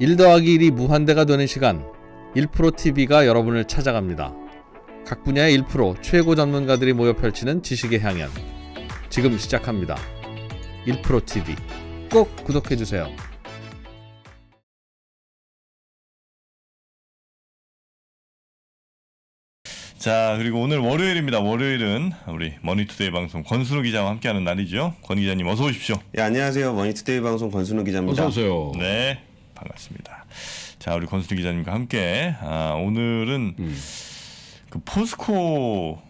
1 더하기 1이 무한대가 되는 시간 1프로TV가 여러분을 찾아갑니다. 각 분야의 1 최고 전문가들이 모여 펼치는 지식의 향연 지금 시작합니다. 1프로TV 꼭 구독해주세요. 자 그리고 오늘 월요일입니다. 월요일은 우리 머니투데이 방송 권순우 기자와 함께하는 날이죠. 권 기자님 어서 오십시오. 예 안녕하세요. 머니투데이 방송 권순우 기자입니다. 어서 오세요. 네. 맞습니다자 우리 권순희 기자님과 함께 아, 오늘은 음. 그 포스코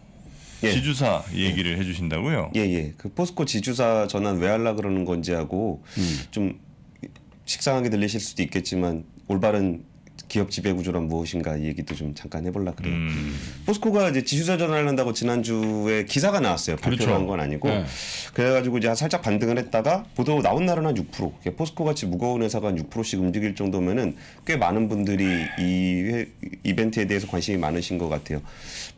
예. 지주사 얘기를 예. 해주신다고요? 예예. 그 포스코 지주사 전환 왜 할라 그러는 건지 하고 음. 좀 식상하게 들리실 수도 있겠지만 올바른 기업 지배 구조란 무엇인가 이 얘기도 좀 잠깐 해볼라 그래요. 음. 포스코가 이제 지수자 전환한다고 지난주에 기사가 나왔어요. 발표를 그렇죠. 한건 아니고 네. 그래가지고 이제 살짝 반등을 했다가 보도 나온 날은 한 6%. 포스코 같이 무거운 회사가 한 6%씩 움직일 정도면은 꽤 많은 분들이 이 회, 이벤트에 대해서 관심이 많으신 것 같아요.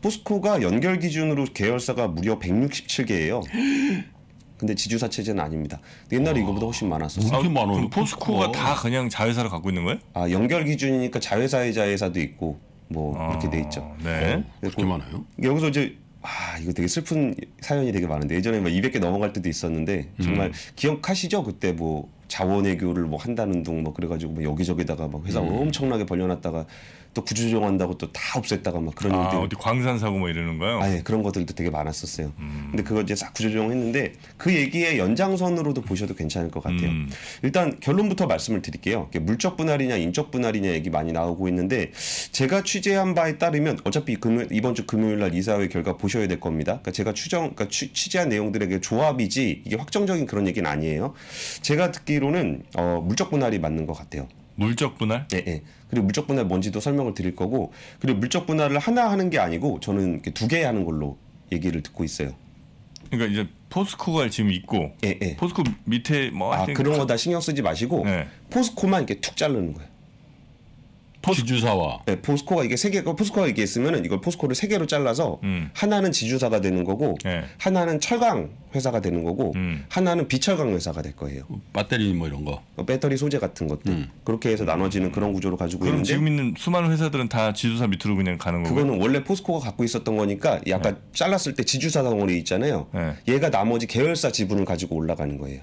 포스코가 연결 기준으로 계열사가 무려 167개예요. 근데 지주사 체제는 아닙니다. 옛날에 와. 이거보다 훨씬 많았었어요. 아, 그렇게 많아. 그럼 포스코가 다 그냥 자회사를 갖고 있는 거예요? 아 연결 기준이니까 자회사의 자회사도 있고 뭐 아, 이렇게 돼 있죠. 네. 네. 그렇게 많아요? 여기서 이제 아 이거 되게 슬픈 사연이 되게 많은데 예전에 막 200개 넘어갈 때도 있었는데 정말 음. 기억하시죠 그때 뭐 자원외교를 뭐 한다는 둥뭐 그래가지고 뭐 여기저기다가 막 회사 음. 엄청나게 벌려놨다가 또 구조조정한다고 또 다 없앴다가 막 그런 아, 일들 어디 광산 사고 뭐 이러는 거요? 아예 그런 것들도 되게 많았었어요. 음. 근데 그거 이제 싹 구조조정했는데 그 얘기의 연장선으로도 보셔도 괜찮을 것 같아요. 음. 일단 결론부터 말씀을 드릴게요. 물적 분할이냐 인적 분할이냐 얘기 많이 나오고 있는데 제가 취재한 바에 따르면 어차피 금요, 이번 주 금요일 날 이사회 결과 보셔야 될 겁니다. 그러니까 제가 추정 그러니까 취, 취재한 내용들에게 조합이지 이게 확정적인 그런 얘기는 아니에요. 제가 듣기로는 어, 물적 분할이 맞는 것 같아요. 물적 분할? 네, 네. 그리고 물적 분할 뭔지도 설명을 드릴 거고 그리고 물적 분할을 하나 하는 게 아니고 저는 두 개 하는 걸로 얘기를 듣고 있어요. 그러니까 이제 포스코가 지금 있고 예, 예. 포스코 밑에 뭐 아, 그런 그 거다 신경 쓰지 마시고 예. 포스코만 이렇게 툭 자르는 거예요. 포스, 지주사와 네, 포스코가 이게 세 개 포스코가 이게 있으면은 이걸 포스코를 세 개로 잘라서 음. 하나는 지주사가 되는 거고 네. 하나는 철강 회사가 되는 거고 음. 하나는 비철강 회사가 될 거예요. 배터리 뭐 이런 거. 어, 배터리 소재 같은 것들 음. 그렇게 해서 나눠지는 그런 구조로 가지고 그럼 있는데 지금 있는 수많은 회사들은 다 지주사 밑으로 그냥 가는 거고. 그거는 원래 포스코가 갖고 있었던 거니까 약간 네. 잘랐을 때 지주사 덩어리 있잖아요. 네. 얘가 나머지 계열사 지분을 가지고 올라가는 거예요.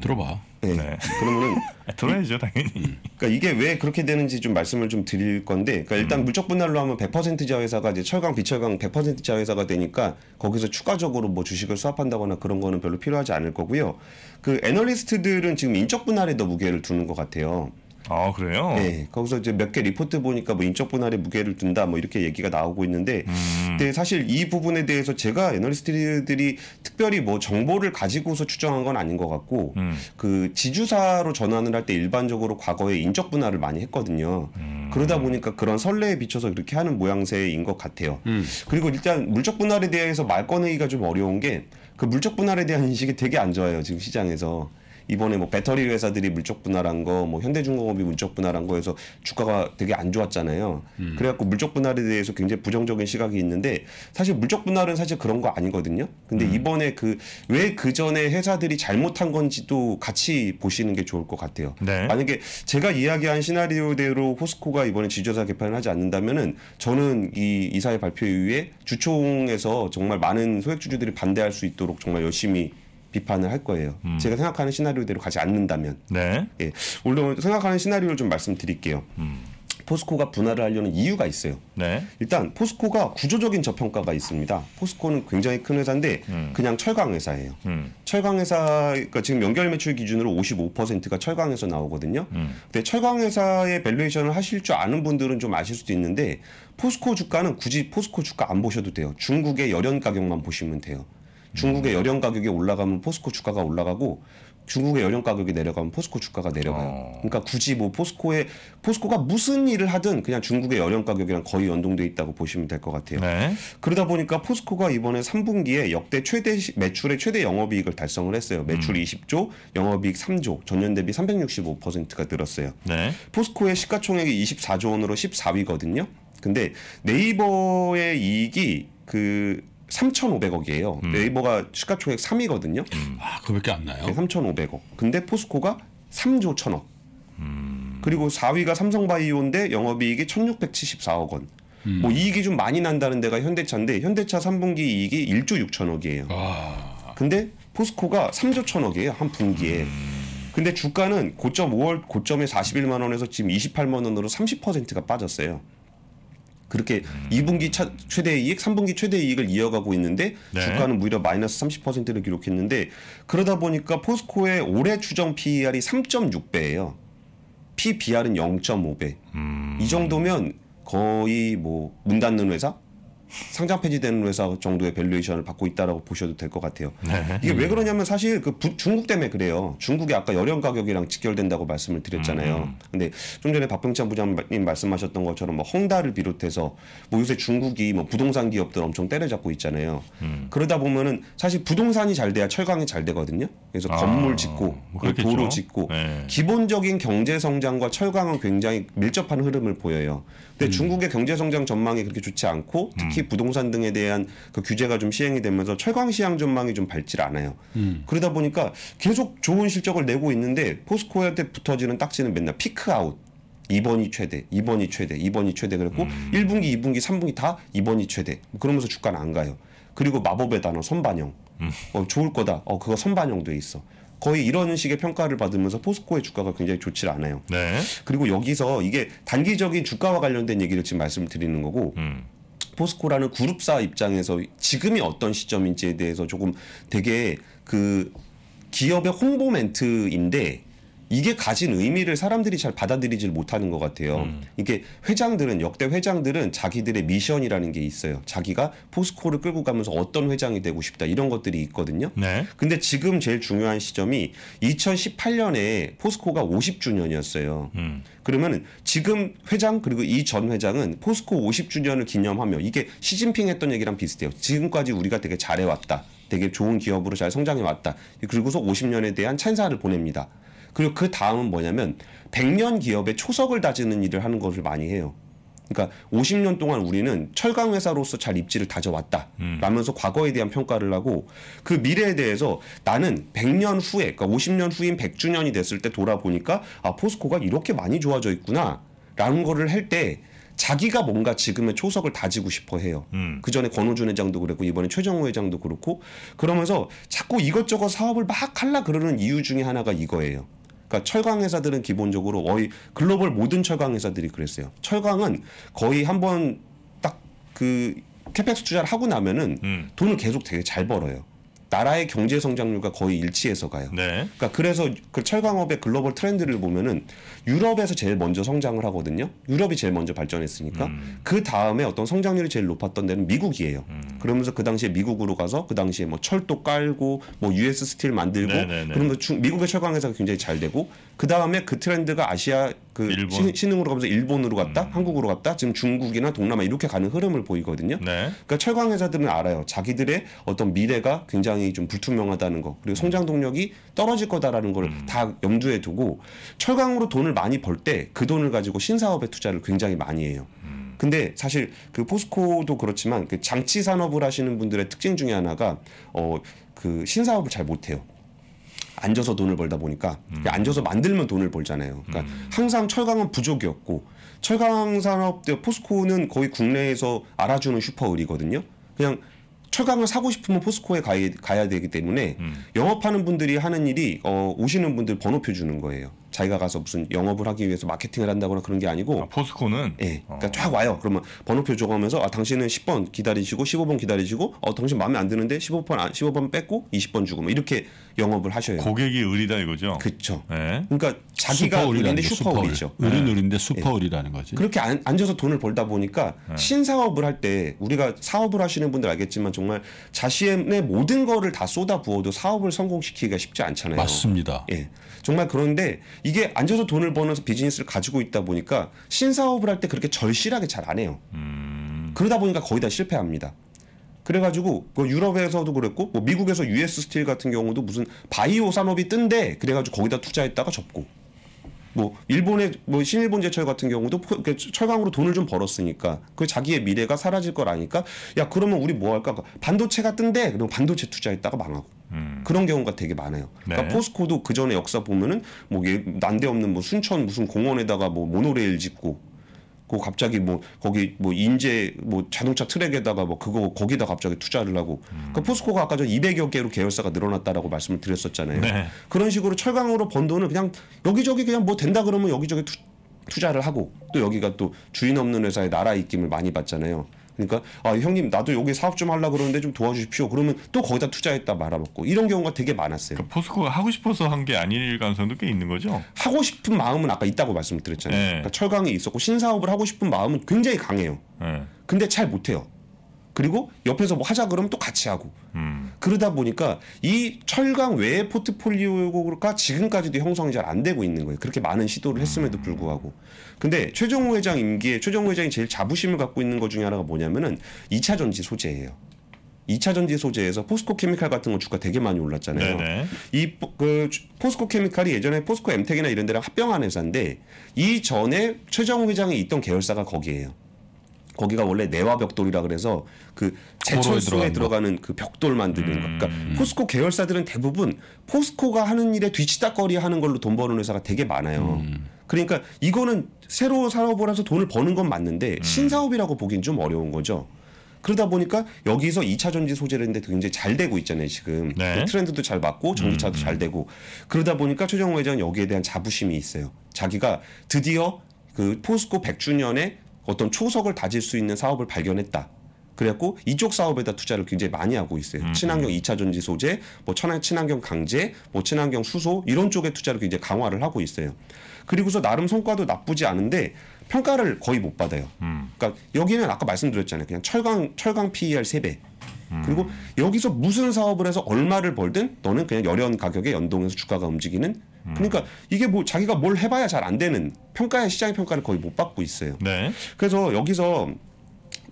들어봐. 네. 네. 그러면은 들어야죠 당연히. 음. 그러니까 이게 왜 그렇게 되는지 좀 말씀을 좀 드릴 건데, 그러니까 일단 음. 물적 분할로 하면 100% 자회사가 이제 철강 비철강 100% 자회사가 되니까 거기서 추가적으로 뭐 주식을 수합한다거나 그런 거는 별로 필요하지 않을 거고요. 그 애널리스트들은 지금 인적 분할에 더 무게를 두는 것 같아요. 아 그래요? 네. 거기서 이제 몇 개 리포트 보니까 뭐 인적 분할에 무게를 둔다 뭐 이렇게 얘기가 나오고 있는데, 음. 근데 사실 이 부분에 대해서 제가 애널리스트들이 특별히 뭐 정보를 가지고서 추정한 건 아닌 것 같고, 음. 그 지주사로 전환을 할 때 일반적으로 과거에 인적 분할을 많이 했거든요. 음. 그러다 보니까 그런 선례에 비춰서 그렇게 하는 모양새인 것 같아요. 음. 그리고 일단 물적 분할에 대해서 말 꺼내기가 좀 어려운 게 그 물적 분할에 대한 인식이 되게 안 좋아요 지금 시장에서. 이번에 뭐 배터리 회사들이 물적 분할한 거, 뭐 현대중공업이 물적 분할한 거에서 주가가 되게 안 좋았잖아요. 음. 그래갖고 물적 분할에 대해서 굉장히 부정적인 시각이 있는데 사실 물적 분할은 사실 그런 거 아니거든요. 근데 음. 이번에 그왜그 그 전에 회사들이 잘못한 건지도 같이 보시는 게 좋을 것 같아요. 네. 만약에 제가 이야기한 시나리오대로 호스코가 이번에 지주사 개편을 하지 않는다면은 저는 이 이사의 발표 이후에 주총에서 정말 많은 소액주주들이 반대할 수 있도록 정말 열심히 비판을 할 거예요. 음. 제가 생각하는 시나리오대로 가지 않는다면. 네. 예. 물론 생각하는 시나리오를 좀 말씀드릴게요. 음. 포스코가 분할을 하려는 이유가 있어요. 네. 일단 포스코가 구조적인 저평가가 있습니다. 포스코는 굉장히 큰 회사인데 음. 그냥 철강 회사예요. 음. 철강 회사 그러니까 지금 연결 매출 기준으로 55%가 철강에서 나오거든요. 음. 근데 철강 회사의 밸류에이션을 하실 줄 아는 분들은 좀 아실 수도 있는데 포스코 주가는 굳이 포스코 주가 안 보셔도 돼요. 중국의 열연 가격만 보시면 돼요. 중국의 여령 가격이 올라가면 포스코 주가가 올라가고 중국의 여령 가격이 내려가면 포스코 주가가 내려가요. 어. 그러니까 굳이 뭐 포스코에 포스코가 무슨 일을 하든 그냥 중국의 여령 가격이랑 거의 연동돼 있다고 보시면 될 것 같아요. 네. 그러다 보니까 포스코가 이번에 3분기에 역대 최대 매출의 최대 영업이익을 달성을 했어요. 매출 음. 20조, 영업이익 3조, 전년 대비 365%가 늘었어요. 네. 포스코의 시가총액이 24조 원으로 14위거든요. 근데 네이버의 이익이 그 3,500억이에요. 음. 네이버가 시가총액 3위거든요. 음. 아, 그거밖에 안 나요? 네, 3,500억. 근데 포스코가 3조 1,000억. 음. 그리고 4위가 삼성바이오인데 영업이익이 1,674억 원. 음. 뭐 이익이 좀 많이 난다는 데가 현대차인데 현대차 3분기 이익이 1조 6천억이에요. 아. 근데 포스코가 3조 1,000억이에요. 한 분기에. 음. 근데 주가는 고점 5월 고점에 41만 원에서 지금 28만 원으로 30%가 빠졌어요. 그렇게 음. 2분기 차, 최대 이익, 3분기 최대 이익을 이어가고 있는데 네. 주가는 무려 마이너스 30%를 기록했는데 그러다 보니까 포스코의 올해 추정 PER이 3.6배예요. PBR은 0.5배. 음. 이 정도면 거의 뭐문 닫는 회사 상장 폐지되는 회사 정도의 밸류에이션을 받고 있다라고 보셔도 될 것 같아요. 네. 이게 왜 그러냐면 사실 그 부, 중국 때문에 그래요. 중국이 아까 열연 가격이랑 직결된다고 말씀을 드렸잖아요. 음. 근데 좀 전에 박병찬 부장님 말씀하셨던 것처럼 뭐 헝다를 비롯해서 뭐 요새 중국이 뭐 부동산 기업들 엄청 때려잡고 있잖아요. 음. 그러다 보면은 사실 부동산이 잘 돼야 철강이 잘 되거든요. 그래서 아, 건물 짓고 뭐 그 도로 짓고 네. 기본적인 경제 성장과 철강은 굉장히 밀접한 흐름을 보여요. 근데 음. 중국의 경제 성장 전망이 그렇게 좋지 않고 특히 특히 부동산 등에 대한 그 규제가 좀 시행이 되면서 철강 시장 전망이 좀 밝질 않아요. 음. 그러다 보니까 계속 좋은 실적을 내고 있는데 포스코한테 붙어지는 딱지는 맨날 피크아웃. 2번이 최대, 2번이 최대, 2번이 최대 그랬고 음. 1분기, 2분기, 3분기 다 2번이 최대. 그러면서 주가는 안 가요. 그리고 마법의 단어 선반영. 음. 어, 좋을 거다. 어, 그거 선반영돼 있어. 거의 이런 식의 평가를 받으면서 포스코의 주가가 굉장히 좋지 않아요. 네. 그리고 여기서 이게 단기적인 주가와 관련된 얘기를 지금 말씀드리는 거고 음. 포스코라는 그룹사 입장에서 지금이 어떤 시점인지에 대해서 조금 되게 그 기업의 홍보 멘트인데 이게 가진 의미를 사람들이 잘 받아들이질 못하는 것 같아요. 음. 이게 회장들은 역대 회장들은 자기들의 미션이라는 게 있어요. 자기가 포스코를 끌고 가면서 어떤 회장이 되고 싶다 이런 것들이 있거든요. 네. 근데 지금 제일 중요한 시점이 2018년에 포스코가 50주년이었어요. 음. 그러면 지금 회장 그리고 이 전 회장은 포스코 50주년을 기념하며 이게 시진핑 했던 얘기랑 비슷해요. 지금까지 우리가 되게 잘해왔다. 되게 좋은 기업으로 잘 성장해왔다. 그리고서 50년에 대한 찬사를 보냅니다. 그리고 그 다음은 뭐냐면 백년 기업의 초석을 다지는 일을 하는 것을 많이 해요. 그러니까 50년 동안 우리는 철강 회사로서 잘 입지를 다져왔다. 음. 라면서 음. 과거에 대한 평가를 하고 그 미래에 대해서 나는 100년 후에 그러니까 50년 후인 100주년이 됐을 때 돌아보니까 아 포스코가 이렇게 많이 좋아져 있구나. 라는 거를 할 때 자기가 뭔가 지금의 초석을 다지고 싶어 해요. 음. 그 전에 권호준 회장도 그랬고 이번에 최정호 회장도 그렇고 그러면서 자꾸 이것저것 사업을 막 할라 그러는 이유 중에 하나가 이거예요. 그러니까 철강 회사들은 기본적으로 거의 글로벌 모든 철강 회사들이 그랬어요. 철강은 거의 한번 딱 그 캐펙스 투자를 하고 나면은 음. 돈을 계속 되게 잘 벌어요. 나라의 경제 성장률과 거의 일치해서 가요. 네. 그러니까 그래서 그 철강업의 글로벌 트렌드를 보면은 유럽에서 제일 먼저 성장을 하거든요. 유럽이 제일 먼저 발전했으니까 음. 그 다음에 어떤 성장률이 제일 높았던 데는 미국이에요. 음. 그러면서 그 당시에 미국으로 가서 그 당시에 뭐 철도 깔고 뭐 US 스틸 만들고 네네네. 그러면 중, 미국의 철강 회사가 굉장히 잘 되고 그 다음에 그 트렌드가 아시아 그일 신,흥으로 가면서 일본으로 갔다, 음. 한국으로 갔다, 지금 중국이나 동남아 이렇게 가는 흐름을 보이거든요. 네. 그러니까 철강 회사들은 알아요. 자기들의 어떤 미래가 굉장히 좀 불투명하다는 거, 그리고 성장 동력이 떨어질 거다라는 걸다 음. 염두에 두고 철강으로 돈을 많이 벌 때 그 돈을 가지고 신사업에 투자를 굉장히 많이 해요. 음. 근데 사실 그 포스코도 그렇지만 그 장치 산업을 하시는 분들의 특징 중에 하나가 어 그 신사업을 잘 못해요. 앉아서 돈을 벌다 보니까 음. 앉아서 만들면 돈을 벌잖아요. 그러니까 음. 항상 철강은 부족이었고 철강 산업 때 포스코는 거의 국내에서 알아주는 슈퍼을이거든요. 그냥 철강을 사고 싶으면 포스코에 가야, 가야 되기 때문에 음. 영업하는 분들이 하는 일이 어, 오시는 분들 번호표 주는 거예요. 자기가 가서 무슨 영업을 하기 위해서 마케팅을 한다거나 그런 게 아니고 아, 포스코는 예. 어. 그러니까 어. 쫙 와요. 그러면 번호표 적어가면서 아 당신은 10번 기다리시고 15번 기다리시고 어 당신 마음에 안 드는데 15번 15번 뺏고 20번 주고 뭐 이렇게 영업을 하셔요. 고객이 을이다 이거죠. 그렇죠. 예. 그러니까 자기가 리인데슈퍼을리죠 을은 예. 을인데 예. 슈퍼을이라는 거지. 그렇게 안, 앉아서 돈을 벌다 보니까 예. 신사업을 할 때 우리가 사업을 하시는 분들 알겠지만 정말 자신의 모든 거를 다 쏟아 부어도 사업을 성공시키기가 쉽지 않잖아요. 맞습니다. 예. 정말 그런데 이게 앉아서 돈을 버는 비즈니스를 가지고 있다 보니까 신사업을 할 때 그렇게 절실하게 잘 안 해요. 음. 그러다 보니까 거의 다 실패합니다. 그래가지고 그 유럽에서도 그랬고 뭐 미국에서 US 스틸 같은 경우도 무슨 바이오 산업이 뜬데 그래가지고 거기다 투자했다가 접고 뭐 일본의 뭐 신일본 제철 같은 경우도 철강으로 돈을 좀 벌었으니까 그 자기의 미래가 사라질 거라니까 야 그러면 우리 뭐 할까 반도체가 뜬데 그럼 반도체 투자했다가 망하고 음. 그런 경우가 되게 많아요. 그러니까 네. 그러니까 포스코도 그 전에 역사 보면은 뭐 예, 난데없는 뭐 순천 무슨 공원에다가 뭐 모노레일 짓고 그 갑자기 뭐 거기 뭐인재뭐 뭐 자동차 트랙에다가 뭐 그거 거기다 갑자기 투자를 하고 그러니까 음. 그 포스코가 아까 전 200여 개로 계열사가 늘어났다라고 말씀을 드렸었잖아요. 네. 그런 식으로 철강으로 번 돈을 그냥 여기저기 그냥 뭐 된다 그러면 여기저기 투, 투자를 하고 또 여기가 또 주인 없는 회사에 나라 입김을 많이 받잖아요. 그러니까 아 형님 나도 여기 사업 좀 하려 그러는데 좀 도와주십시오. 그러면 또 거기다 투자했다 말아먹고 이런 경우가 되게 많았어요. 그 포스코가 하고 싶어서 한 게 아닐 가능성도 꽤 있는 거죠. 하고 싶은 마음은 아까 있다고 말씀드렸잖아요. 네. 그러니까 철강이 있었고 신사업을 하고 싶은 마음은 굉장히 강해요. 네. 근데 잘 못해요. 그리고 옆에서 뭐 하자 그러면 또 같이 하고 음. 그러다 보니까 이 철강 외의 포트폴리오가 지금까지도 형성이 잘 안 되고 있는 거예요. 그렇게 많은 시도를 했음에도 불구하고. 근데 최종 회장 임기에 최종 회장이 제일 자부심을 갖고 있는 것 중에 하나가 뭐냐면은 2차 전지 소재예요. 2차 전지 소재에서 포스코 케미칼 같은 거 주가 되게 많이 올랐잖아요. 이 그, 포스코 케미칼이 예전에 포스코 엠텍이나 이런 데랑 합병한 회사인데 이전에 최정 회장이 있던 계열사가 거기에요. 거기가 원래 내화 벽돌이라 그래서 그 제철소에 들어가는 그 벽돌 만드는 거. 그러니까 음. 포스코 계열사들은 대부분 포스코가 하는 일에 뒤치다거리 하는 걸로 돈 버는 회사가 되게 많아요. 음. 그러니까 이거는 새로 사업을 해서 돈을 버는 건 맞는데 음. 신사업이라고 보긴 좀 어려운 거죠. 그러다 보니까 여기서 2차 전지 소재를했는데 굉장히 잘 되고 있잖아요 지금 네. 그 트렌드도 잘 맞고 전기차도 잘 음. 되고 그러다 보니까 최정호 회장 여기에 대한 자부심이 있어요. 자기가 드디어 그 포스코 100주년에 어떤 초석을 다질 수 있는 사업을 발견했다. 그래갖고 이쪽 사업에다 투자를 굉장히 많이 하고 있어요. 음. 친환경 음. 이차 전지 소재, 뭐 천안 친환경 강제, 뭐 친환경 수소 이런 쪽에 투자를 굉장히 강화를 하고 있어요. 그리고서 나름 성과도 나쁘지 않은데 평가를 거의 못 받아요. 음. 그러니까 여기는 아까 말씀드렸잖아요. 그냥 철강 철강 PER 세배 음. 그리고 여기서 무슨 사업을 해서 얼마를 벌든 너는 그냥 여련 가격에 연동해서 주가가 움직이는 음. 그러니까 이게 뭐 자기가 뭘 해봐야 잘 안 되는 평가의 시장의 평가를 거의 못 받고 있어요. 네. 그래서 여기서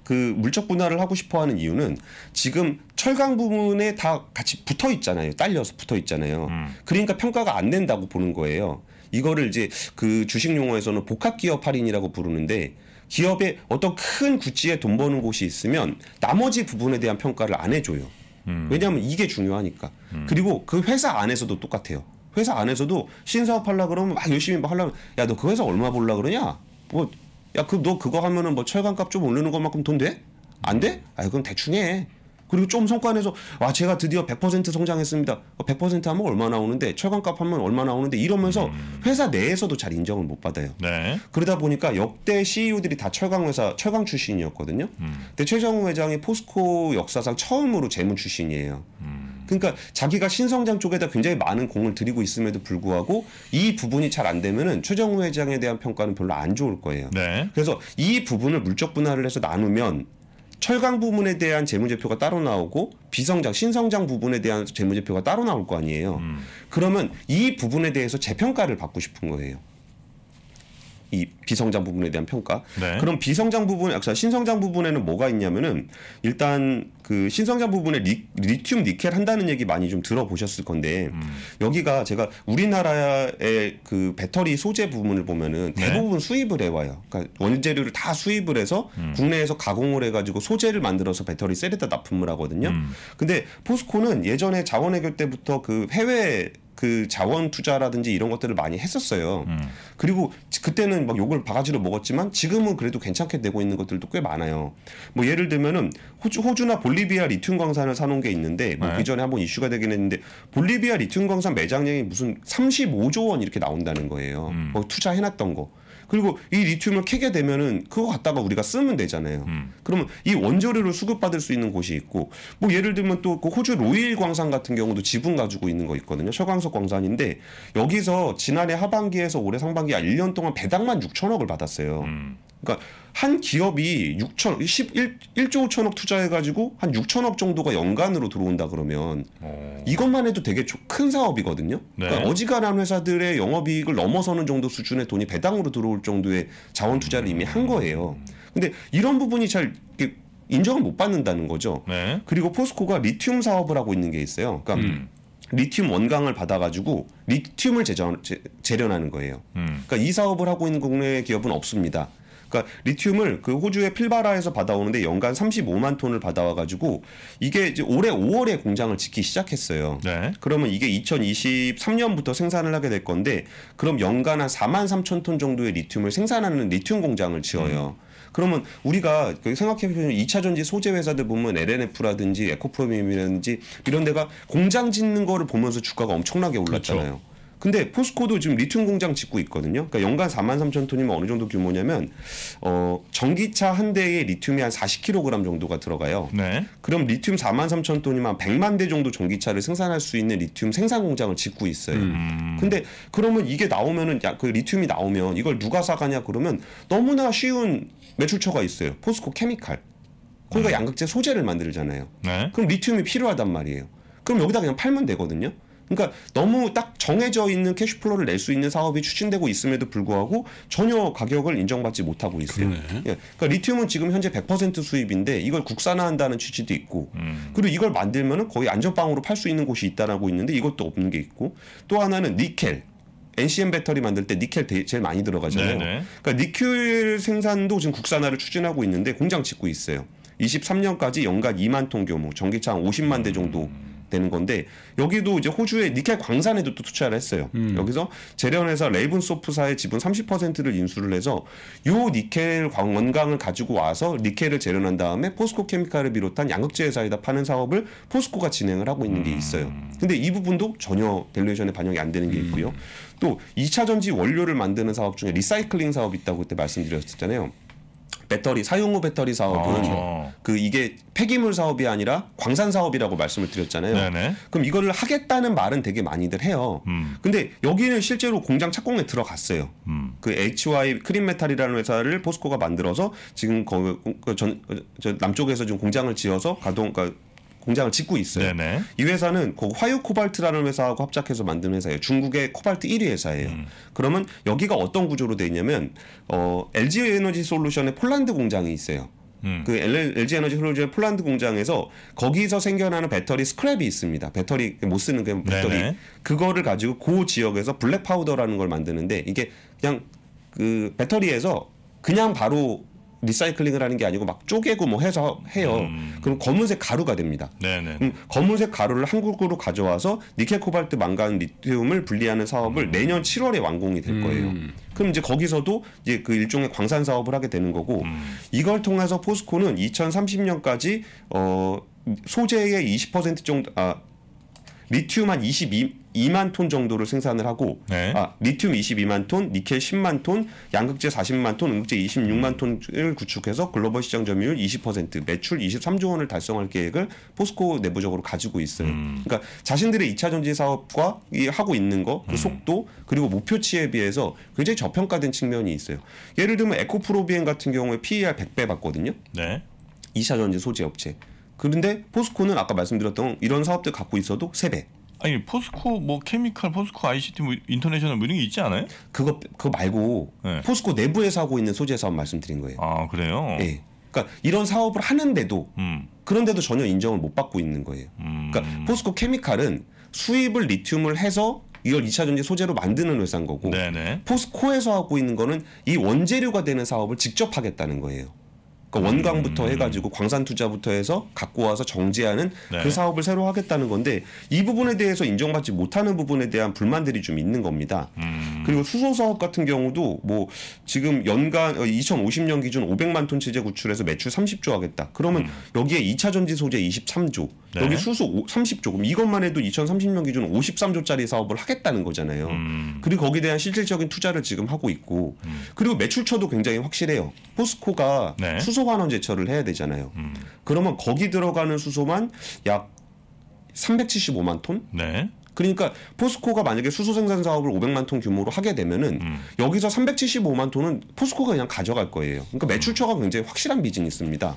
그 물적 분할을 하고 싶어 하는 이유는 지금 철강 부문에 다 같이 붙어 있잖아요. 딸려서 붙어 있잖아요. 음. 그러니까 평가가 안 된다고 보는 거예요. 이거를 이제 그 주식 용어에서는 복합 기업 할인이라고 부르는데 기업의 어떤 큰 구찌에 돈 버는 곳이 있으면 나머지 부분에 대한 평가를 안 해줘요. 음. 왜냐하면 이게 중요하니까. 음. 그리고 그 회사 안에서도 똑같아요. 회사 안에서도 신사업 하려 그러면 막 열심히 막 하려면 야 너 그 회사 얼마 벌라 그러냐? 뭐 야 그 너 그거 하면은 뭐 철강값 좀올리는 것만큼 돈 돼? 안 돼? 아 그럼 대충 해. 그리고 좀 성과 내서 와 제가 드디어 100% 성장했습니다. 100% 어, 하면 얼마 나오는데 철강값 하면 얼마 나오는데 이러면서 음. 회사 내에서도 잘 인정을 못 받아요. 네. 그러다 보니까 역대 CEO들이 다 철강 회사 철강 출신이었거든요. 음. 근데 최정우 회장이 포스코 역사상 처음으로 재무 출신이에요. 음. 그러니까 자기가 신성장 쪽에다 굉장히 많은 공을 들이고 있음에도 불구하고 이 부분이 잘 안 되면은 최정우 회장에 대한 평가는 별로 안 좋을 거예요. 네. 그래서 이 부분을 물적 분할을 해서 나누면 철강 부분에 대한 재무제표가 따로 나오고 비성장 신성장 부분에 대한 재무제표가 따로 나올 거 아니에요. 음. 그러면 이 부분에 대해서 재평가를 받고 싶은 거예요. 이 비성장 부분에 대한 평가. 네. 그럼 비성장 부분, 자 아, 그러니까 신성장 부분에는 뭐가 있냐면은 일단 그 신성장 부분에 리, 튬 니켈 한다는 얘기 많이 좀 들어보셨을 건데 음. 여기가 제가 우리나라의 그 배터리 소재 부분을 보면은 네. 대부분 네. 수입을 해와요. 그러니까 원재료를 다 수입을 해서 음. 국내에서 가공을 해가지고 소재를 만들어서 배터리 셀에다 납품을 하거든요. 음. 근데 포스코는 예전에 자원 해결 때부터 그 해외 그 자원 투자라든지 이런 것들을 많이 했었어요. 음. 그리고 그때는 막 욕을 바가지로 먹었지만 지금은 그래도 괜찮게 되고 있는 것들도 꽤 많아요. 뭐 예를 들면은 호주, 나 볼리비아 리튬 광산을 사놓은 게 있는데 뭐그 네. 그 전에 한번 이슈가 되긴 했는데 볼리비아 리튬 광산 매장량이 무슨 35조 원 이렇게 나온다는 거예요. 음. 뭐 투자해놨던 거. 그리고 이 리튬을 캐게 되면은 그거 갖다가 우리가 쓰면 되잖아요. 음. 그러면 이 원재료를 수급받을 수 있는 곳이 있고 뭐 예를 들면 또그 호주 로일 광산 같은 경우도 지분 가지고 있는 거 있거든요. 셔광석 광산인데 여기서 지난해 하반기에서 올해 상반기 1년 동안 배당만 6천억을 받았어요. 음. 그러니까 한 기업이 6천 11, 1조 5천억 투자해가지고 한 6천억 정도가 연간으로 들어온다 그러면 오. 어. 이것만 해도 되게 큰 사업이거든요. 네. 그러니까 어지간한 회사들의 영업이익을 넘어서는 정도 수준의 돈이 배당으로 들어올 정도의 자원 투자를 이미 한 거예요. 음. 근데 이런 부분이 잘 인정을 못 받는다는 거죠. 네. 그리고 포스코가 리튬 사업을 하고 있는 게 있어요. 그러니까 음. 리튬 원광을 받아가지고 리튬을 재전, 재, 련하는 거예요. 음. 그러니까 이 사업을 하고 있는 국내 기업은 없습니다. 그러니까 리튬을 그 호주의 필바라에서 받아오는데 연간 35만 톤을 받아와 가지고 이게 이제 올해 5월에 공장을 짓기 시작했어요. 네. 그러면 이게 2023년부터 생산을 하게 될 건데 그럼 연간 한 4만 3천 톤 정도의 리튬을 생산하는 리튬 공장을 지어요. 음. 그러면 우리가 그 생각해보면 2차 전지 소재 회사들 보면 LNF라든지 에코프로미움이라든지 이런 데가 공장 짓는 거를 보면서 주가가 엄청나게 올랐잖아요. 그렇죠. 근데 포스코도 지금 리튬 공장 짓고 있거든요. 그러니까 연간 4만 3천 톤이면 어느 정도 규모냐면 어 전기차 한 대에 리튬이 한 40kg 정도가 들어가요. 네. 그럼 리튬 4만 3천 톤이면 100만 대 정도 전기차를 생산할 수 있는 리튬 생산 공장을 짓고 있어요. 음. 음. 근데 그러면 이게 나오면은 야그 리튬이 나오면 이걸 누가 사가냐 그러면 너무나 쉬운 매출처가 있어요. 포스코 케미칼. 거기가 그러니까 네. 음. 양극재 소재를 만들잖아요. 네. 그럼 리튬이 필요하단 말이에요. 그럼 여기다 그냥 팔면 되거든요. 그러니까 너무 딱 정해져 있는 캐시플로를 낼 수 있는 사업이 추진되고 있음에도 불구하고 전혀 가격을 인정받지 못하고 있어요. 예. 그러니까 리튬은 지금 현재 100% 수입인데 이걸 국산화한다는 취지도 있고 음. 그리고 이걸 만들면 거의 안전빵으로 팔 수 있는 곳이 있다라고 있는데 이것도 없는 게 있고 또 하나는 니켈 NCM 배터리 만들 때 니켈 제일 많이 들어가잖아요. 네네. 네. 그러니까 니켈 생산도 지금 국산화를 추진하고 있는데 공장 짓고 있어요. 23년까지 연간 2만 통 규모, 전기차 한 50만 대 정도 음. 되는 건데 여기도 이제 호주의 니켈 광산에도 또 투자를 했어요. 음. 여기서 재련회서 레이븐소프사의 지분 30%를 인수를 해서 요 니켈 원광을 가지고 와서 니켈을 재련한 다음에 포스코 케미칼을 비롯한 양극재 회사에다 파는 사업을 포스코가 진행을 하고 있는 게 음. 있어요. 근데 이 부분도 전혀 밸류에이션에 반영이 안 되는 게 음. 있고요. 또 2차 전지 원료를 만드는 사업 중에 리사이클링 사업이 있다고 그때 말씀드렸었잖아요. 배터리 사용 후 배터리 사업은 아. 그렇죠. 그 이게 폐기물 사업이 아니라 광산 사업이라고 말씀을 드렸잖아요. 네네. 그럼 이거를 하겠다는 말은 되게 많이들 해요. 음. 근데 여기는 실제로 공장 착공에 들어갔어요. 음. 그 HY 크림메탈이라는 회사를 포스코가 만들어서 지금 거, 그 전, 남쪽에서 지금 공장을 지어서 가동 그러니까 공장을 짓고 있어요. 네네. 이 회사는 그 화유 코발트라는 회사하고 합작해서 만든 회사예요. 중국의 코발트 1위 회사예요. 음. 그러면 여기가 어떤 구조로 돼 있냐면 어, LG 에너지 솔루션의 폴란드 공장이 있어요. 음. 그 LG 에너지 솔루션 폴란드 공장에서 거기서 생겨나는 배터리 스크랩이 있습니다. 배터리 못 쓰는 그 배터리 네네. 그거를 가지고 그 지역에서 블랙 파우더라는 걸 만드는데 이게 그냥 그 배터리에서 그냥 바로 리사이클링을 하는 게 아니고 막 쪼개고 뭐 해서 해요. 음. 그럼 검은색 가루가 됩니다. 네네. 음, 검은색 가루를 한국으로 가져와서 니켈 코발트 망간 리튬을 분리하는 사업을 음. 내년 7월에 완공이 될 거예요. 음. 그럼 이제 거기서도 이제 그 일종의 광산 사업을 하게 되는 거고 음. 이걸 통해서 포스코는 2030년까지 어 소재의 20% 정도 아 리튬 한 22, 만톤 정도를 생산을 하고 네. 아, 리튬 22만 톤, 니켈 10만 톤, 양극재 40만 톤, 음극재 26만 톤을 구축해서 글로벌 시장 점유율 20%, 매출 23조 원을 달성할 계획을 포스코 내부적으로 가지고 있어요. 음. 그러니까 자신들의 2차 전지 사업과 하고 있는 거, 그 음. 속도 그리고 목표치에 비해서 굉장히 저평가된 측면이 있어요. 예를 들면 에코프로비엔 같은 경우에 PER 100배 받거든요. 네. 2차 전지 소재 업체. 그런데 포스코는 아까 말씀드렸던 이런 사업들 갖고 있어도 세배 아니 포스코 뭐 케미칼 포스코 ICT 뭐 인터내셔널 뭐 이런 게 있지 않아요? 그거 그거 말고 네. 포스코 내부에서 하고 있는 소재 사업 말씀드린 거예요. 아 그래요? 네. 그러니까 이런 사업을 하는데도 음. 그런데도 전혀 인정을 못 받고 있는 거예요. 음. 그러니까 포스코 케미칼은 수입을 리튬을 해서 이걸 이차 전지 소재로 만드는 회사인 거고 네네. 네. 포스코에서 하고 있는 거는 이 원재료가 되는 사업을 직접 하겠다는 거예요. 그러니까 음. 원광부터 해가지고 광산 투자부터 해서 갖고 와서 정제하는 그 네. 그 사업을 새로 하겠다는 건데 이 부분에 대해서 인정받지 못하는 부분에 대한 불만들이 좀 있는 겁니다. 음. 그리고 수소 사업 같은 경우도 뭐 지금 연간 2050년 어, 기준 500만 톤 체제 구출해서 매출 30조 하겠다. 그러면 음. 여기에 2차 전지 소재 23조, 네. 여기 수소 30조. 그럼 이것만 해도 2030년 기준 53조짜리 사업을 하겠다는 거잖아요. 음. 그리고 거기에 대한 실질적인 투자를 지금 하고 있고 음. 그리고 매출처도 굉장히 확실해요. 포스코가 네. 수소 환원 제철을 해야 되잖아요. 음. 그러면 거기 들어가는 수소만 약 375만 톤? 네. 그러니까 포스코가 만약에 수소 생산 사업을 500만 톤 규모로 하게 되면은 음. 여기서 375만 톤은 포스코가 그냥 가져갈 거예요. 그러니까 매출처가 굉장히 확실한 비즈니스입니다.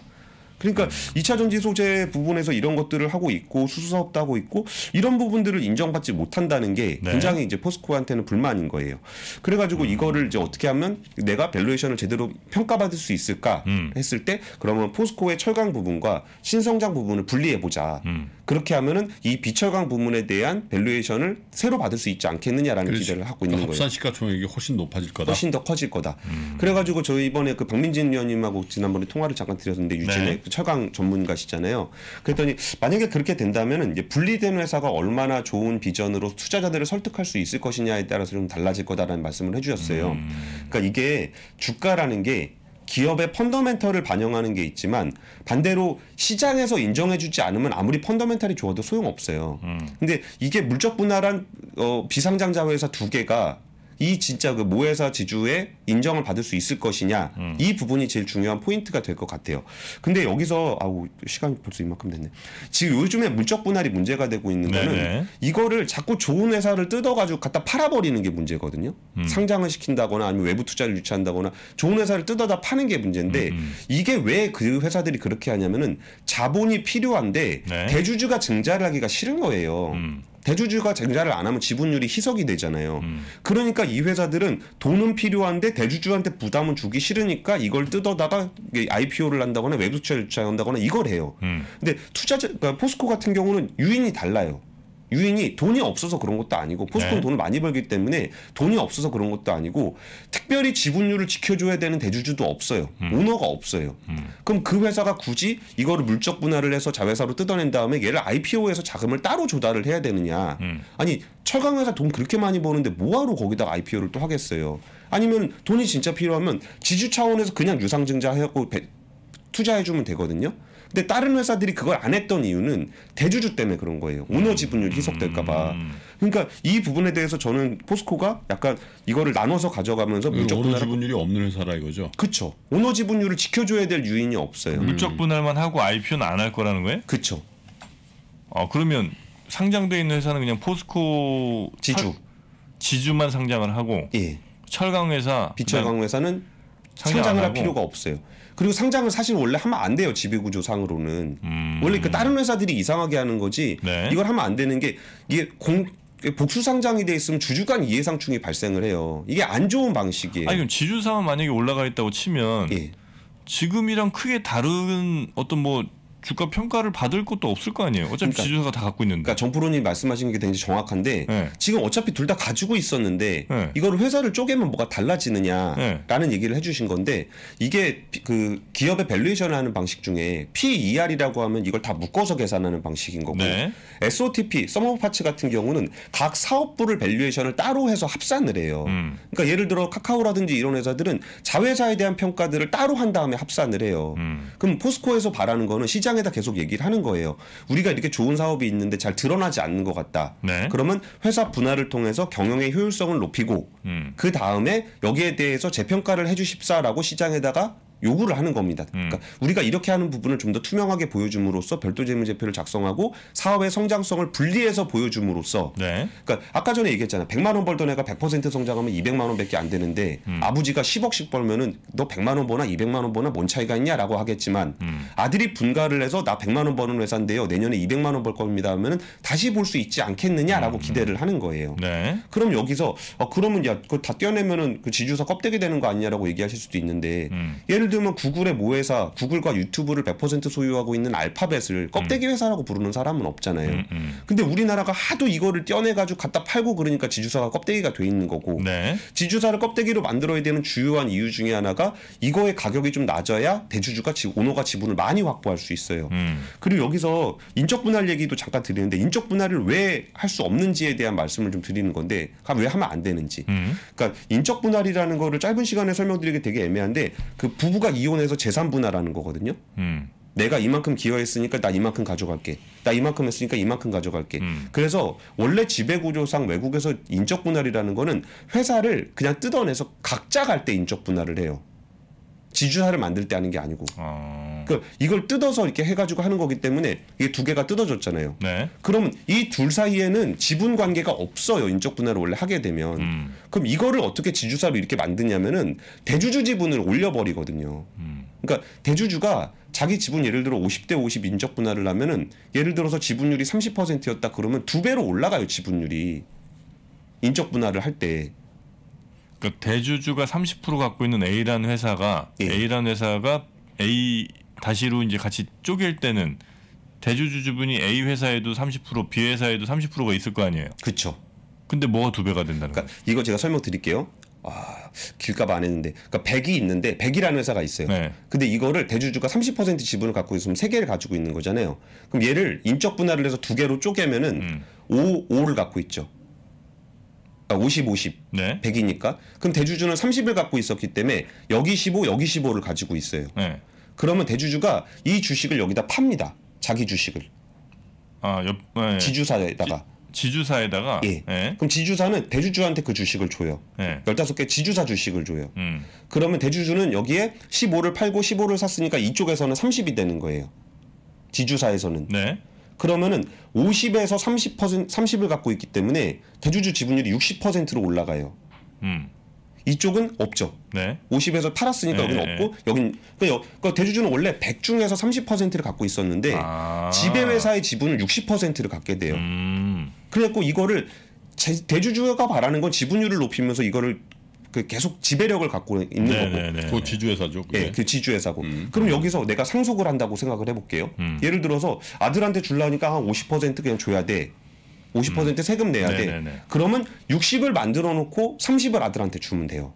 그러니까 이차 전지 소재 부분에서 이런 것들을 하고 있고 수수 사업도 하고 있고 이런 부분들을 인정받지 못한다는 게 네. 굉장히 이제 포스코한테는 불만인 거예요. 그래 가지고 음. 이거를 이제 어떻게 하면 내가 밸류에이션을 제대로 평가받을 수 있을까 음. 했을 때 그러면 포스코의 철강 부분과 신성장 부분을 분리해 보자. 음. 그렇게 하면은 이 비철강 부분에 대한 밸류에이션을 새로 받을 수 있지 않겠느냐라는 그렇지. 기대를 하고 그러니까 있는 그러니까 거예요. 합산 시가총액이 훨씬 높아질 거다. 훨씬 더 커질 거다. 음. 그래 가지고 저희 이번에 그 박민진 위원님하고 지난번에 통화를 잠깐 드렸는데 네. 유진의 네. 그 철강 전문가시잖아요. 그랬더니 만약에 그렇게 된다면 이제 분리된 회사가 얼마나 좋은 비전으로 투자자들을 설득할 수 있을 것이냐에 따라서 좀 달라질 거다라는 말씀을 해주셨어요. 음. 그러니까 이게 주가라는 게 기업의 펀더멘털을 반영하는 게 있지만 반대로 시장에서 인정해주지 않으면 아무리 펀더멘털이 좋아도 소용없어요. 음. 근데 이게 물적 분할한 어, 비상장자 회사 두 개가 이 진짜 그 모회사 지주의 인정을 받을 수 있을 것이냐 음. 이 부분이 제일 중요한 포인트가 될 것 같아요. 근데 여기서 아우 시간이 벌써 이만큼 됐네. 지금 요즘에 물적 분할이 문제가 되고 있는 거는 이거를 자꾸 좋은 회사를 뜯어가지고 갖다 팔아버리는 게 문제거든요. 음. 상장을 시킨다거나 아니면 외부 투자를 유치한다거나 좋은 회사를 뜯어다 파는 게 문제인데 음. 음. 이게 왜 그 회사들이 그렇게 하냐면은 자본이 필요한데 네. 대주주가 증자를 하기가 싫은 거예요. 음. 대주주가 쟁자를 안 하면 지분율이 희석이 되잖아요. 음. 그러니까 이 회사들은 돈은 필요한데 대주주한테 부담은 주기 싫으니까 이걸 뜯어다가 IPO를 한다거나 외부 투자를 주한다거나 이걸 해요. 음. 근데 투자자 그러니까 포스코 같은 경우는 유인이 달라요. 유인이 돈이 없어서 그런 것도 아니고 포스코는 네. 돈을 많이 벌기 때문에 돈이 없어서 그런 것도 아니고 특별히 지분율을 지켜줘야 되는 대주주도 없어요. 음. 오너가 없어요. 음. 그럼 그 회사가 굳이 이거를 물적 분할을 해서 자회사로 뜯어낸 다음에 얘를 IPO에서 자금을 따로 조달을 해야 되느냐? 음. 아니 철강 회사 돈 그렇게 많이 버는데 뭐하러 거기다가 IPO를 또 하겠어요? 아니면 돈이 진짜 필요하면 지주 차원에서 그냥 유상증자해갖고 투자해주면 되거든요. 근데 다른 회사들이 그걸 안 했던 이유는 대주주 때문에 그런 거예요. 오너 음. 지분율 희석될까봐. 음. 그러니까 이 부분에 대해서 저는 포스코가 약간 이거를 나눠서 가져가면서 물적 오너 지분율이 없는 회사라 이거죠. 그렇죠. 오너 지분율을 지켜줘야 될 유인이 없어요. 물적 음. 분할만 하고 IPO는 안 할 거라는 거예요? 그렇죠. 아 그러면 상장돼 있는 회사는 그냥 포스코 지주 지주만 상장을 하고 예. 철강 회사 비철강 회사는 상장을 할 필요가 없어요. 그리고 상장을 사실 원래 하면 안 돼요 지배구조상으로는 음. 원래 그 다른 회사들이 이상하게 하는 거지 네. 이걸 하면 안 되는 게 이게 공 복수 상장이 돼 있으면 주주간 이해상충이 발생을 해요. 이게 안 좋은 방식이에요. 아니 그럼 지주사만 만약에 올라가 있다고 치면 예. 지금이랑 크게 다른 어떤 뭐 주가 평가를 받을 것도 없을 거 아니에요. 어차피 그러니까, 지주사가 다 갖고 있는데. 그러니까 정프로님 말씀하신 게 굉장히 정확한데 네. 지금 어차피 둘 다 가지고 있었는데 네. 이거를 회사를 쪼개면 뭐가 달라지느냐라는 네. 얘기를 해주신 건데 이게 그 기업의 밸류에이션을 하는 방식 중에 PER이라고 하면 이걸 다 묶어서 계산하는 방식인 거고 네. SOTP, 썸오브파츠 같은 경우는 각 사업부를 밸류에이션을 따로 해서 합산을 해요. 음. 그러니까 예를 들어 카카오라든지 이런 회사들은 자회사에 대한 평가들을 따로 한 다음에 합산을 해요. 음. 그럼 포스코에서 바라는 거는 시장 회장에다 계속 얘기를 하는 거예요. 우리가 이렇게 좋은 사업이 있는데 잘 드러나지 않는 것 같다. 네. 그러면 회사 분할을 통해서 경영의 효율성을 높이고 음. 그 다음에 여기에 대해서 재평가를 해주십사라고 시장에다가 요구를 하는 겁니다. 음. 그러니까 우리가 이렇게 하는 부분을 좀 더 투명하게 보여줌으로써 별도 재무제표를 작성하고 사업의 성장성을 분리해서 보여줌으로써 네. 그러니까 아까 전에 얘기했잖아. 요 100만 원 벌던 애가 100% 성장하면 200만 원밖에 안 되는데 음. 아버지가 10억씩 벌면은 너 100만 원 버나 200만 원 버나 뭔 차이가 있냐라고 하겠지만 음. 아들이 분가를 해서 나 100만 원 버는 회사인데요. 내년에 200만 원 벌 겁니다 하면은 다시 볼 수 있지 않겠느냐라고 음. 기대를 하는 거예요. 네. 그럼 여기서 어 그러면 야 그거 다 떼어내면은 그 지주사 껍데기 되는 거 아니냐라고 얘기하실 수도 있는데 음. 예를 예를 들면 구글의 모회사, 구글과 유튜브를 100% 소유하고 있는 알파벳을 껍데기 음. 회사라고 부르는 사람은 없잖아요. 음, 음. 근데 우리나라가 하도 이거를 떼어내가지고 갖다 팔고 그러니까 지주사가 껍데기가 돼 있는 거고 네. 지주사를 껍데기로 만들어야 되는 주요한 이유 중에 하나가 이거의 가격이 좀 낮아야 대주주가 오너가 지분을 많이 확보할 수 있어요. 음. 그리고 여기서 인적 분할 얘기도 잠깐 드리는데 인적 분할을 왜 할 수 없는지에 대한 말씀을 좀 드리는 건데 왜 하면 안 되는지. 음. 그러니까 인적 분할이라는 거를 짧은 시간에 설명드리기 되게 애매한데 그 부분 부부가 이혼해서 재산 분할하는 거거든요. 음. 내가 이만큼 기여했으니까 나 이만큼 가져갈게. 나 이만큼 했으니까 이만큼 가져갈게. 음. 그래서 원래 지배구조상 외국에서 인적 분할이라는 거는 회사를 그냥 뜯어내서 각자 갈 때 인적 분할을 해요. 지주사를 만들 때 하는 게 아니고. 어... 그 이걸 뜯어서 이렇게 해가지고 하는 거기 때문에 이게 두 개가 뜯어졌잖아요. 네. 그러면 이둘 사이에는 지분 관계가 없어요. 인적 분할을 원래 하게 되면. 음. 그럼 이거를 어떻게 지주사로 이렇게 만드냐면은 대주주 지분을 올려버리거든요. 음. 그러니까 대주주가 자기 지분 예를 들어 50대 50 인적 분할을 하면은 예를 들어서 지분율이 30%였다 그러면 두 배로 올라가요 지분율이 인적 분할을 할 때. 그러니까 대주주가 30% 갖고 있는 A라는 회사가 예. A라는 회사가 A 다시로 이제 같이 쪼갤 때는 대주주주분이 A 회사에도 30% B 회사에도 30%가 있을 거 아니에요. 그렇죠. 근데 뭐가 두 배가 된다는 그러니까 거예 이거 제가 설명 드릴게요. 아, 길값 안 했는데. 그러니까 100이 있는데 100이라는 회사가 있어요. 네. 근데 이거를 대주주가 30% 지분을 갖고 있으면 세개를 가지고 있는 거잖아요. 그럼 얘를 인적 분할을 해서 두 개로 쪼개면은 음. 5 5를 갖고 있죠. 아, 50, 50. 네. 100이니까. 그럼 대주주는 30을 갖고 있었기 때문에 여기 15, 여기 15를 가지고 있어요. 네. 그러면 대주주가 이 주식을 여기다 팝니다. 자기 주식을. 아, 옆, 네. 지주사에다가. 지, 주사에다가 예. 네. 그럼 지주사는 대주주한테 그 주식을 줘요. 네. 예. 15개 지주사 주식을 줘요. 음. 그러면 대주주는 여기에 15를 팔고 15를 샀으니까 이쪽에서는 30이 되는 거예요. 지주사에서는. 네. 그러면은 50에서 30% 30을 갖고 있기 때문에 대주주 지분율이 60%로 올라가요. 음. 이쪽은 없죠. 네. 50에서 팔았으니까 네. 여기는 네. 없고 여긴 그러니까, 여, 그러니까 대주주는 원래 100 중에서 30%를 갖고 있었는데 아. 지배회사의 지분을 60%를 갖게 돼요. 음. 그래갖고 이거를 제, 대주주가 바라는 건 지분율을 높이면서 이거를 그 계속 지배력을 갖고 있는 네네네. 거고. 네, 네. 그 지주회사죠. 그 네, 그 지주회사고. 음. 그럼 음. 여기서 내가 상속을 한다고 생각을 해볼게요. 음. 예를 들어서 아들한테 줄라니까 한 50% 그냥 줘야 돼. 50% 음. 세금 내야 돼. 네네네. 그러면 60을 만들어 놓고 30을 아들한테 주면 돼요.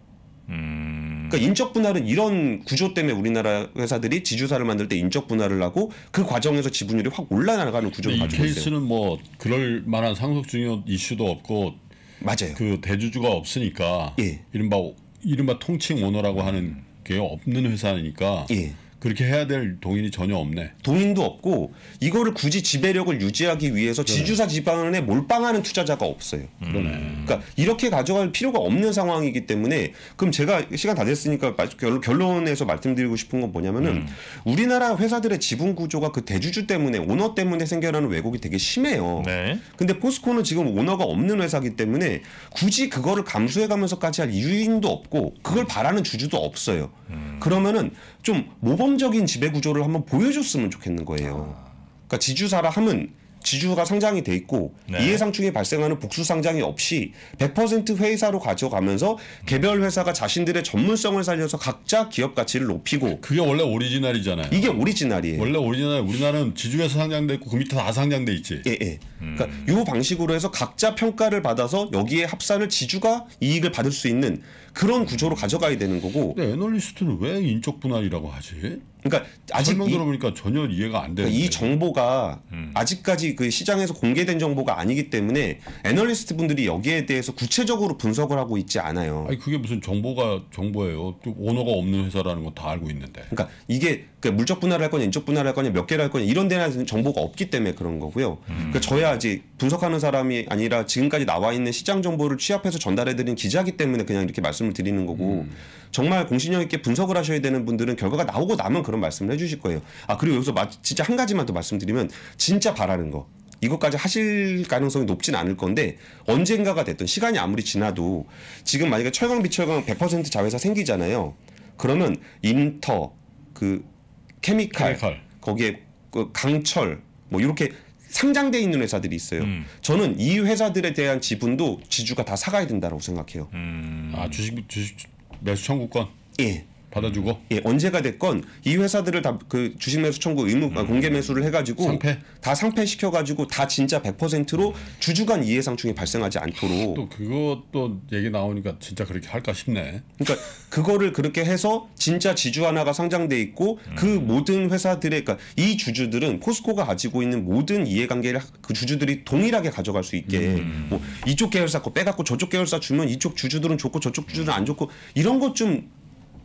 음... 그러니까 인적 분할은 이런 구조 때문에 우리나라 회사들이 지주사를 만들 때 인적 분할을 하고 그 과정에서 지분율이 확 올라나가는 구조를 가지고 있어요. 이 케이스는 뭐 그럴 만한 상속중여 이슈도 없고 맞아요. 그 대주주가 없으니까 예. 이른바 이른바 통칭 오너라고 하는 게 없는 회사니까 예. 그렇게 해야 될 동인이 전혀 없네. 동인도 없고 이거를 굳이 지배력을 유지하기 위해서 그래. 지주사 지방에 몰빵하는 투자자가 없어요. 그러네. 그러니까 이렇게 가져갈 필요가 없는 상황이기 때문에 그럼 제가 시간 다 됐으니까 결론에서 말씀드리고 싶은 건 뭐냐면은 음. 우리나라 회사들의 지분 구조가 그 대주주 때문에 오너 때문에 생겨나는 왜곡이 되게 심해요. 네. 근데 포스코는 지금 오너가 없는 회사기 때문에 굳이 그거를 감수해가면서까지 할 이유인도 없고 그걸 바라는 주주도 없어요. 음. 그러면은 좀 모범적인 지배 구조를 한번 보여줬으면 좋겠는 거예요. 아. 그러니까 지주사라 함은 지주가 상장이 돼 있고 네. 이해상충이 발생하는 복수 상장이 없이 100% 회사로 가져가면서 개별 회사가 자신들의 전문성을 살려서 각자 기업 가치를 높이고 그게 원래 오리지널이잖아요. 이게 오리지널이에요. 원래 오리지널 우리나라는 지주에서 상장돼 있고 그 밑에 다 상장돼 있지. 예, 예. 그러니까 음. 그러니까 이 방식으로 해서 각자 평가를 받아서 여기에 합산을 지주가 이익을 받을 수 있는 그런 구조로 가져가야 되는 거고. 근데 애널리스트는 왜 인적 분할이라고 하지? 그러니까 아직 설명 들어보니까 이, 전혀 이해가 안 되는. 그이 그러니까 정보가 음. 아직까지 그 시장에서 공개된 정보가 아니기 때문에 애널리스트 분들이 여기에 대해서 구체적으로 분석을 하고 있지 않아요. 아니 그게 무슨 정보가 정보예요. 또 오너가 없는 회사라는 거 다 알고 있는데. 그러니까 이게 그 물적 분할할 거냐 인적 분할할 거냐 몇 개를 할 거냐 이런 데는 정보가 없기 때문에 그런 거고요. 음. 그 저야 아직 분석하는 사람이 아니라 지금까지 나와 있는 시장 정보를 취합해서 전달해드린 기자기 때문에 그냥 이렇게 말씀을 드리는 거고 음. 정말 공신력 있게 분석을 하셔야 되는 분들은 결과가 나오고 나면 그런 말씀을 해주실 거예요. 아 그리고 여기서 마, 진짜 한 가지만 더 말씀드리면 진짜 바라는 거 이것까지 하실 가능성이 높진 않을 건데 언젠가가 됐든 시간이 아무리 지나도 지금 만약에 철강 비철강 100% 자회사 생기잖아요. 그러면 인터 그 케미칼, 케미칼. 거기에 그 강철 뭐 이렇게 상장돼 있는 회사들이 있어요. 음. 저는 이 회사들에 대한 지분도 지주가 다 사가야 된다고 생각해요. 음. 아 주식 주식 매수 청구권. 예. 받아주고 예 언제가 됐건 이 회사들을 다 그 주식 매수 청구 의무 아, 음. 공개 매수를 해가지고 상패? 다 상패 시켜가지고 다 진짜 100%로 주주간 이해상충이 발생하지 않도록 또 그것도 얘기 나오니까 진짜 그렇게 할까 싶네. 그러니까 그거를 그렇게 해서 진짜 지주 하나가 상장돼 있고 음. 그 모든 회사들의 그러니까 이 주주들은 포스코가 가지고 있는 모든 이해관계를 그 주주들이 동일하게 가져갈 수 있게 음. 뭐 이쪽 계열사 거 빼갖고 저쪽 계열사 주면 이쪽 주주들은 좋고 저쪽 주주는 안 좋고 이런 것좀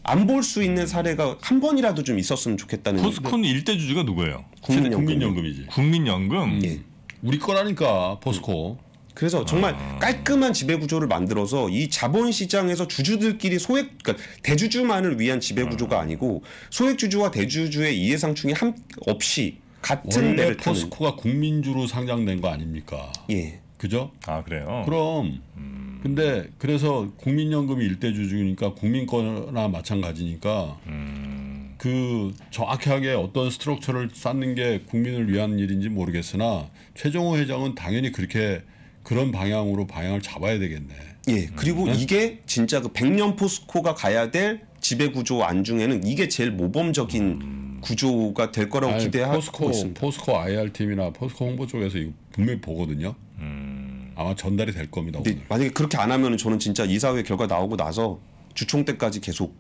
안볼수 있는 사례가 한 번이라도 좀 있었으면 좋겠다는. 포스콘 일대 주주가 누구예요? 국민연금. 국민연금 국민연금. 예. 우리 거라니까 포스코. 음. 그래서 정말 아... 깔끔한 지배 구조를 만들어서 이 자본 시장에서 주주들끼리 소액 그러니까 대주주만을 위한 지배 아. 구조가 아니고 소액 주주와 대주주의 이해상충이 함 없이 같은 데를 포스코가 국민주로 상장된 거 아닙니까? 예. 그죠? 아 그래요. 그럼 음. 근데 그래서 국민연금이 일대주주니까 국민 거나 마찬가지니까 음. 그 정확하게 어떤 스트럭처를 쌓는 게 국민을 위한 일인지 모르겠으나 최종호 회장은 당연히 그렇게 그런 방향으로 방향을 잡아야 되겠네. 예. 그리고 음. 이게 진짜 그 백년 포스코가 가야 될 지배 구조 안중에는 이게 제일 모범적인 음. 구조가 될 거라고 기대하고 포스코, 있습니다. 포스코 IR 팀이나 포스코 홍보 쪽에서 이거 분명히 보거든요. 음. 아마 전달이 될 겁니다. 오늘. 만약에 그렇게 안 하면 저는 진짜 이사회 결과 나오고 나서 주총 때까지 계속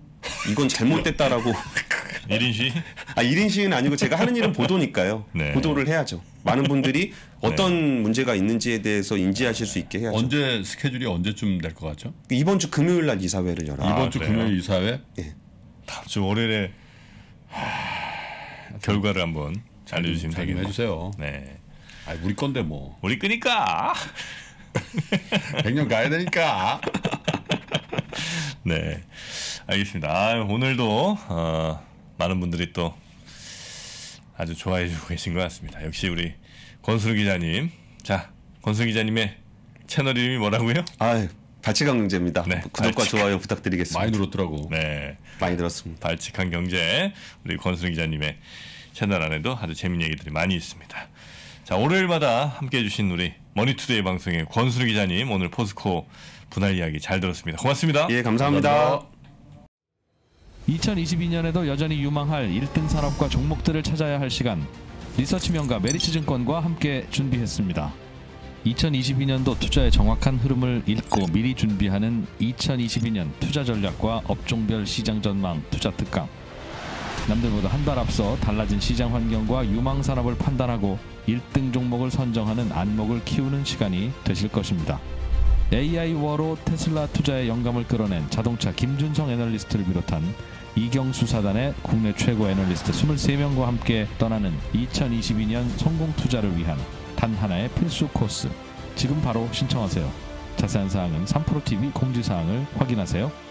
이건 잘못됐다라고 1인 시아 1인 시인 아니고 제가 하는 일은 보도니까요. 네. 보도를 해야죠. 많은 분들이 네. 어떤 네. 문제가 있는지에 대해서 인지하실 수 있게 해야죠. 언제 스케줄이 언제쯤 될 것 같죠? 이번 주 금요일 날 이사회를 열어. 아, 이번 주 아, 그래요? 금요일 이사회? 네. 예. 다음 주 월요일에 하... 결과를 한번 알려주시면 되겠네요 네. 아니, 우리 건데 뭐. 우리 끄니까. 100년 가야 되니까. 네. 알겠습니다. 아, 오늘도 어, 많은 분들이 또 아주 좋아해 주고 계신 것 같습니다. 역시 우리 권수 기자님. 자, 권수 기자님의 채널 이름이 뭐라고요? 아, 예. 발칙한 경제입니다. 네, 구독과 발칙. 좋아요 부탁드리겠습니다. 많이 들었더라고 네. 많이 들었습니다 발칙한 경제 우리 권수 기자님의 채널 안에도 아주 재미있는 얘기들이 많이 있습니다. 자, 월요일마다 함께 해주신 우리 머니투데이 방송의 권수리 기자님 오늘 포스코 분할 이야기 잘 들었습니다. 고맙습니다. 예, 감사합니다. 감사합니다. 2022년에도 여전히 유망할 1등 산업과 종목들을 찾아야 할 시간 리서치명가 메리츠증권과 함께 준비했습니다. 2022년도 투자의 정확한 흐름을 읽고 미리 준비하는 2022년 투자 전략과 업종별 시장 전망 투자 특강 남들보다 한 달 앞서 달라진 시장 환경과 유망 산업을 판단하고 1등 종목을 선정하는 안목을 키우는 시간이 되실 것입니다. AI워로 테슬라 투자에 영감을 끌어낸 자동차 김준성 애널리스트를 비롯한 이경수 사단의 국내 최고 애널리스트 23명과 함께 떠나는 2022년 성공 투자를 위한 단 하나의 필수 코스. 지금 바로 신청하세요. 자세한 사항은 3프로TV 공지사항을 확인하세요.